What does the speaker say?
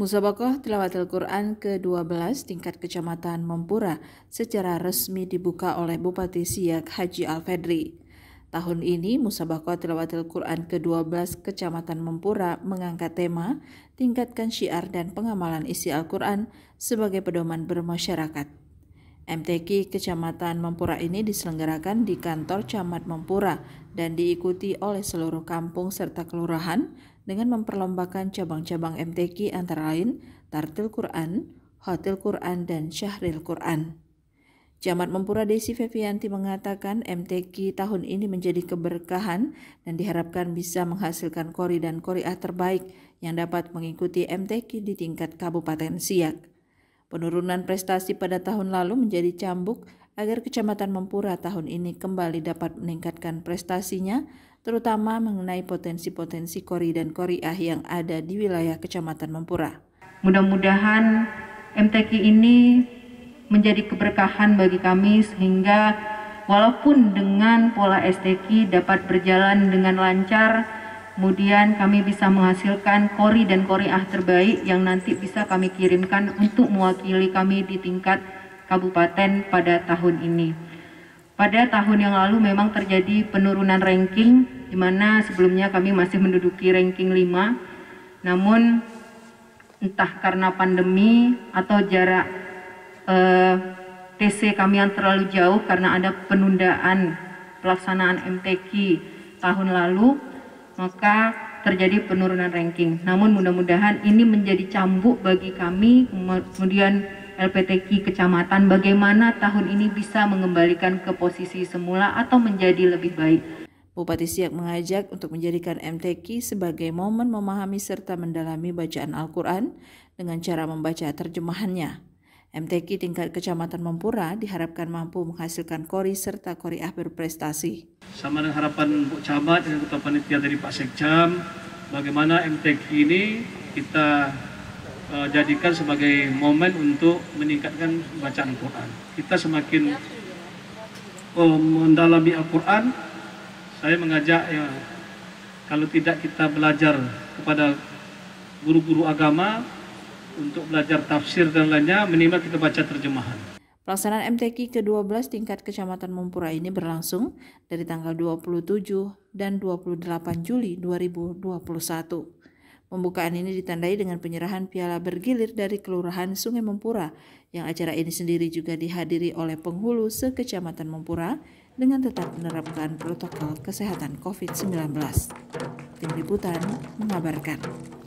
Musabakoh Tilawatil Quran ke-12 tingkat Kecamatan Mempura secara resmi dibuka oleh Bupati Siak Haji al Tahun ini Musabakoh Tilawatil Quran ke-12 Kecamatan Mempura mengangkat tema Tingkatkan Syiar dan Pengamalan Isi Al-Quran sebagai pedoman bermasyarakat. MTQ Kecamatan Mempura ini diselenggarakan di kantor Camat Mempura dan diikuti oleh seluruh kampung serta kelurahan dengan memperlombakan cabang-cabang MTQ antara lain Tartil Quran, Hotel Quran, dan Syahril Quran. Camat Mempura Desi Fevianti mengatakan MTQ tahun ini menjadi keberkahan dan diharapkan bisa menghasilkan kori dan koriah terbaik yang dapat mengikuti MTQ di tingkat Kabupaten Siak. Penurunan prestasi pada tahun lalu menjadi cambuk agar Kecamatan Mempura tahun ini kembali dapat meningkatkan prestasinya, terutama mengenai potensi-potensi kori dan koriah yang ada di wilayah Kecamatan Mempura. Mudah-mudahan MTQ ini menjadi keberkahan bagi kami sehingga walaupun dengan pola STQ dapat berjalan dengan lancar, kemudian kami bisa menghasilkan kori dan koriah terbaik yang nanti bisa kami kirimkan untuk mewakili kami di tingkat kabupaten pada tahun ini. Pada tahun yang lalu memang terjadi penurunan ranking, di mana sebelumnya kami masih menduduki ranking 5, namun entah karena pandemi atau jarak eh, TC kami yang terlalu jauh karena ada penundaan pelaksanaan MTQ tahun lalu, maka terjadi penurunan ranking. Namun mudah-mudahan ini menjadi cambuk bagi kami kemudian LPTQ kecamatan bagaimana tahun ini bisa mengembalikan ke posisi semula atau menjadi lebih baik. Bupati Siak mengajak untuk menjadikan MTQ sebagai momen memahami serta mendalami bacaan Al-Quran dengan cara membaca terjemahannya. MTQ tingkat Kecamatan Mempura diharapkan mampu menghasilkan kori serta kori akhir berprestasi. Sama dengan harapan Bu Camat dan Ketua Panitia dari Pak Sekjam, bagaimana MTQ ini kita Eh, jadikan sebagai momen untuk meningkatkan bacaan Quran. Kita semakin uh, mendalami Al-Quran, saya mengajak ya kalau tidak kita belajar kepada guru-guru agama untuk belajar tafsir dan lainnya, minimal kita baca terjemahan. Pelaksanaan MTQ ke-12 tingkat Kecamatan Mumpura ini berlangsung dari tanggal 27 dan 28 Juli 2021. Pembukaan ini ditandai dengan penyerahan piala bergilir dari Kelurahan Sungai Mempura, yang acara ini sendiri juga dihadiri oleh penghulu sekecamatan Mempura dengan tetap menerapkan protokol kesehatan COVID-19. Tim Liputan mengabarkan.